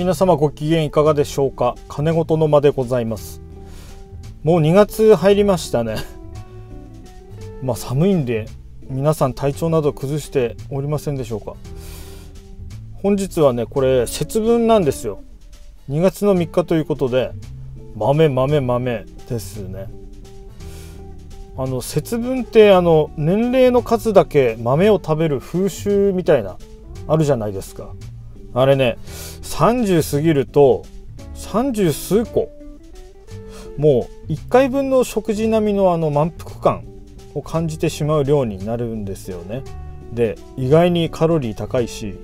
皆様ご機嫌いかがでしょうか金事の間でございますもう2月入りましたね まあ寒いんで皆さん体調など崩しておりませんでしょうか本日はねこれ節分なんですよ2月の3日ということで豆豆豆ですねあの節分ってあの年齢の数だけ豆を食べる風習みたいなあるじゃないですかあれね30過ぎると30数個もう1回分の食事並みのあの満腹感を感じてしまう量になるんですよね。で意外にカロリー高いし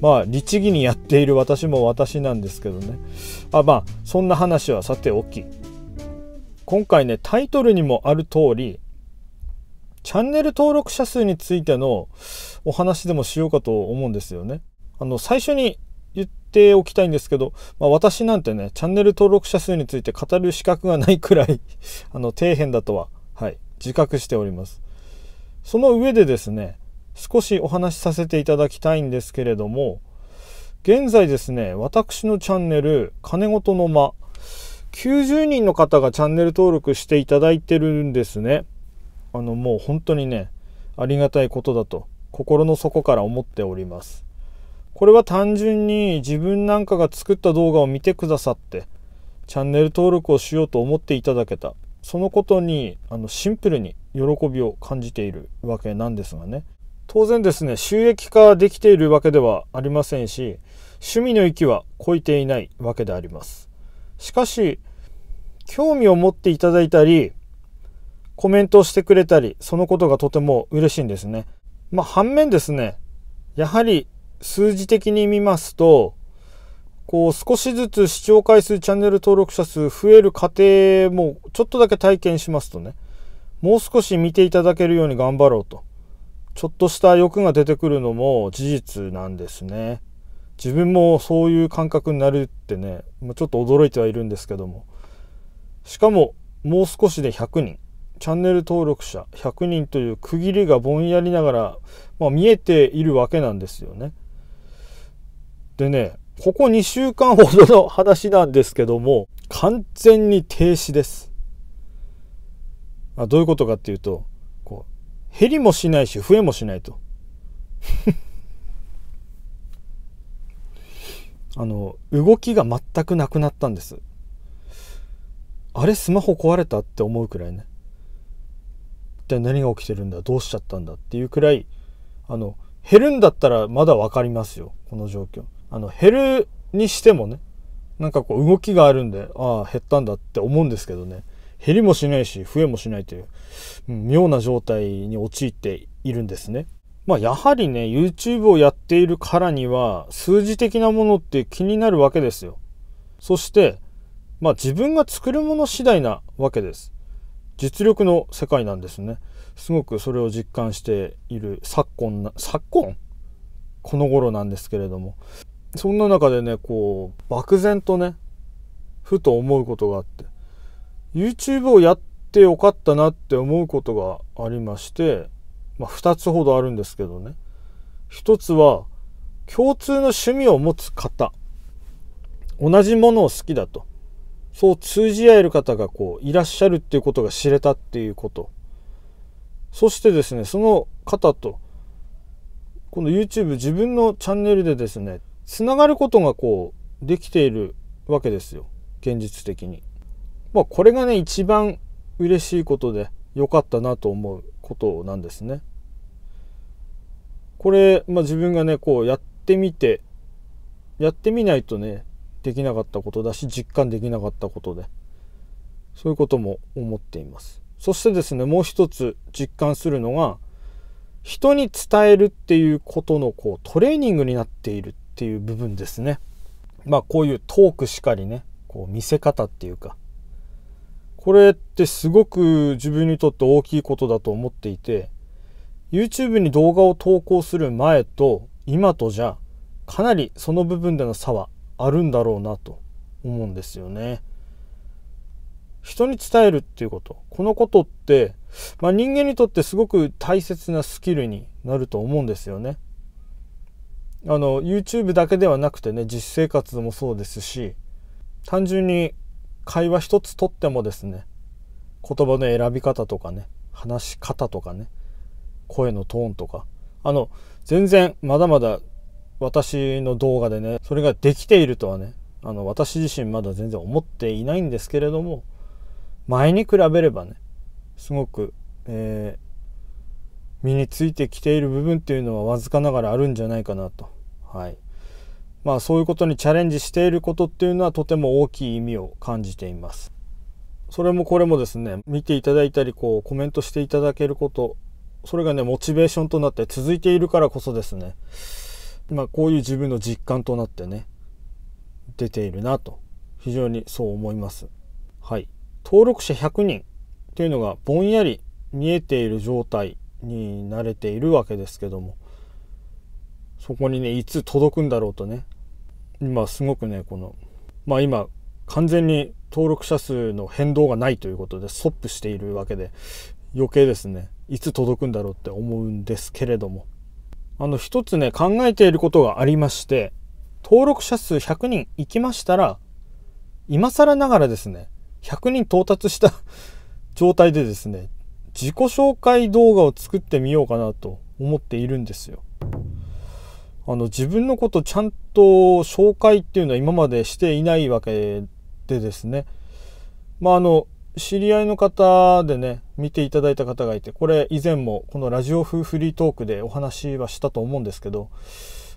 まあ律儀にやっている私も私なんですけどねあまあそんな話はさておき今回ねタイトルにもある通りチャンネル登録者数についてのお話でもしようかと思うんですよね。あの最初に言っておきたいんですけど、まあ、私なんてねチャンネル登録者数について語る資格がないくらい あの底辺だとは、はい、自覚しておりますその上でですね少しお話しさせていただきたいんですけれども現在ですね私のチャンネル「金事の間」90人の方がチャンネル登録していただいてるんですねあのもう本当にねありがたいことだと心の底から思っておりますこれは単純に自分なんかが作った動画を見てくださってチャンネル登録をしようと思っていただけたそのことにあのシンプルに喜びを感じているわけなんですがね当然ですね収益化できているわけではありませんし趣味の域は超えていないわけでありますしかし興味を持っていただいたりコメントをしてくれたりそのことがとても嬉しいんですねまあ反面ですねやはり数字的に見ますとこう少しずつ視聴回数チャンネル登録者数増える過程もちょっとだけ体験しますとねもう少し見ていただけるように頑張ろうとちょっとした欲が出てくるのも事実なんですね自分もそういう感覚になるってねちょっと驚いてはいるんですけどもしかももう少しで100人チャンネル登録者100人という区切りがぼんやりながら、まあ、見えているわけなんですよね。でね、ここ2週間ほどの話なんですけども、完全に停止です。あどういうことかっていうと、こう、減りもしないし、増えもしないと。あの、動きが全くなくなったんです。あれ、スマホ壊れたって思うくらいね。一体何が起きてるんだどうしちゃったんだっていうくらい、あの、減るんだったらまだ分かりますよ、この状況。あの、減るにしてもね、なんかこう動きがあるんで、ああ、減ったんだって思うんですけどね、減りもしないし、増えもしないという、うん、妙な状態に陥っているんですね。まあ、やはりね、YouTube をやっているからには、数字的なものって気になるわけですよ。そして、まあ、自分が作るもの次第なわけです。実力の世界なんですね。すごくそれを実感している昨今な、昨今この頃なんですけれども、そんな中でねこう漠然とねふと思うことがあって YouTube をやってよかったなって思うことがありまして、まあ、2つほどあるんですけどね一つは共通の趣味を持つ方同じものを好きだとそう通じ合える方がこういらっしゃるっていうことが知れたっていうことそしてですねその方とこの YouTube 自分のチャンネルでですねつながることがこうできているわけですよ現実的に。まあ、これがね一番嬉しいことで良かったなと思うことなんですね。これ、まあ、自分がねこうやってみてやってみないとねできなかったことだし実感できなかったことでそういうことも思っていますそしてですねもう一つ実感するのが人に伝えるっていうことのこうトレーニングになっているっっていう部分ですね。まあこういうトークしかりねこう見せ方っていうかこれってすごく自分にとって大きいことだと思っていて YouTube に動画を投稿する前と今とじゃかなりその部分での差はあるんだろうなと思うんですよね。人に伝えるっていうことこのことって、まあ、人間にとってすごく大切なスキルになると思うんですよね。あの YouTube だけではなくてね実生活もそうですし単純に会話一つとってもですね言葉の選び方とかね話し方とかね声のトーンとかあの全然まだまだ私の動画でねそれができているとはねあの私自身まだ全然思っていないんですけれども前に比べればねすごく、えー身についてきている部分っていうのはわずかながらあるんじゃないかなと。はい。まあそういうことにチャレンジしていることっていうのはとても大きい意味を感じています。それもこれもですね、見ていただいたり、こうコメントしていただけること、それがね、モチベーションとなって続いているからこそですね、まあこういう自分の実感となってね、出ているなと、非常にそう思います。はい。登録者100人というのがぼんやり見えている状態に慣れているわけですけどもそこにねいつ届くんだろうとね今すごくねこのまあ今完全に登録者数の変動がないということでストップしているわけで余計ですねいつ届くんだろうって思うんですけれどもあの一つね考えていることがありまして登録者数100人いきましたら今更ながらですね100人到達した 状態でですね自己紹介動画を作ってみようかなと思っているんですよ。あの自分のことちゃんと紹介っていうのは今までしていないわけでですねまああの知り合いの方でね見ていただいた方がいてこれ以前もこのラジオ風フリートークでお話はしたと思うんですけど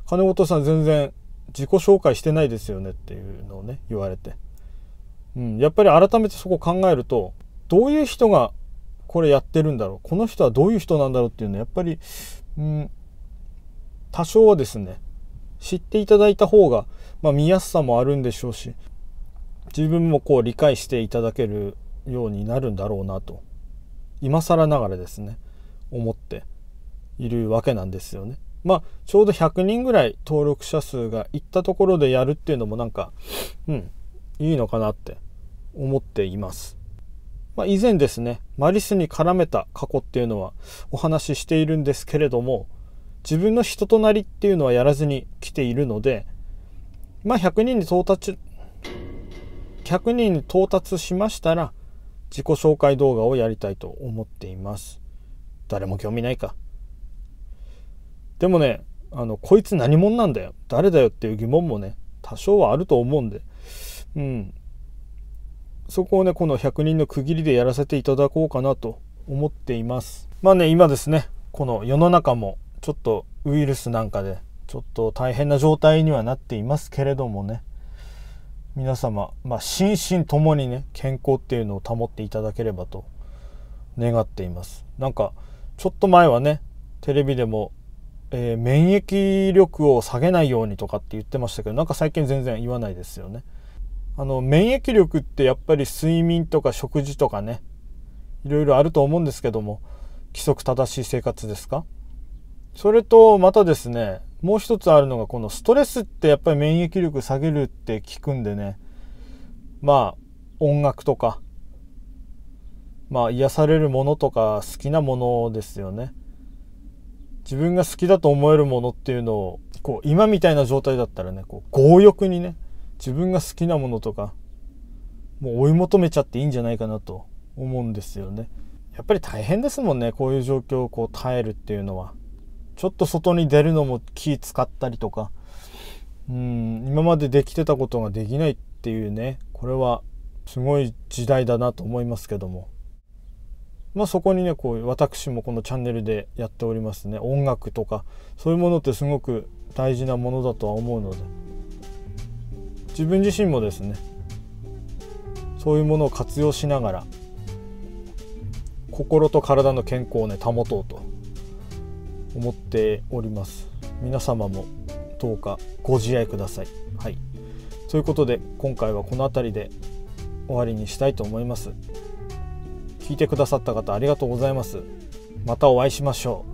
金本さん全然自己紹介してないですよねっていうのをね言われて、うん、やっぱり改めてそこ考えるとどういう人がこれやってるんだろうこの人はどういう人なんだろうっていうのはやっぱり、うん、多少はですね知っていただいた方が、まあ、見やすさもあるんでしょうし自分もこう理解していただけるようになるんだろうなと今更ながらですね思っているわけなんですよね。まあちょうど100人ぐらい登録者数がいったところでやるっていうのもなんかうんいいのかなって思っています。まあ、以前ですねマリスに絡めた過去っていうのはお話ししているんですけれども自分の人となりっていうのはやらずに来ているので、まあ、100人に到達100人に到達しましたら自己紹介動画をやりたいと思っています誰も興味ないかでもねあのこいつ何者なんだよ誰だよっていう疑問もね多少はあると思うんでうんそこをねこの100人の区切りでやらせていただこうかなと思っていますまあね今ですねこの世の中もちょっとウイルスなんかでちょっと大変な状態にはなっていますけれどもね皆様、まあ、心身ともにね健康っていうのを保っていただければと願っていますなんかちょっと前はねテレビでも、えー、免疫力を下げないようにとかって言ってましたけどなんか最近全然言わないですよねあの免疫力ってやっぱり睡眠とか食事とかねいろいろあると思うんですけども規則正しい生活ですかそれとまたですねもう一つあるのがこのストレスってやっぱり免疫力下げるって聞くんでねまあ音楽とかまあ癒されるものとか好きなものですよね自分が好きだと思えるものっていうのをこう今みたいな状態だったらねこう強欲にね自分が好きなものとかもう追い求めちゃっていいんじゃないかなと思うんですよね。やっぱり大変ですもんねこういう状況をこう耐えるっていうのは。ちょっと外に出るのも気使ったりとかうん今までできてたことができないっていうねこれはすごい時代だなと思いますけども。まあ、そこにねこう私もこのチャンネルでやっておりますね音楽とかそういうものってすごく大事なものだとは思うので自分自身もですねそういうものを活用しながら心と体の健康をね保とうと思っております皆様もどうかご自愛くださいはいということで今回はこの辺りで終わりにしたいと思います聞いてくださった方ありがとうございますまたお会いしましょう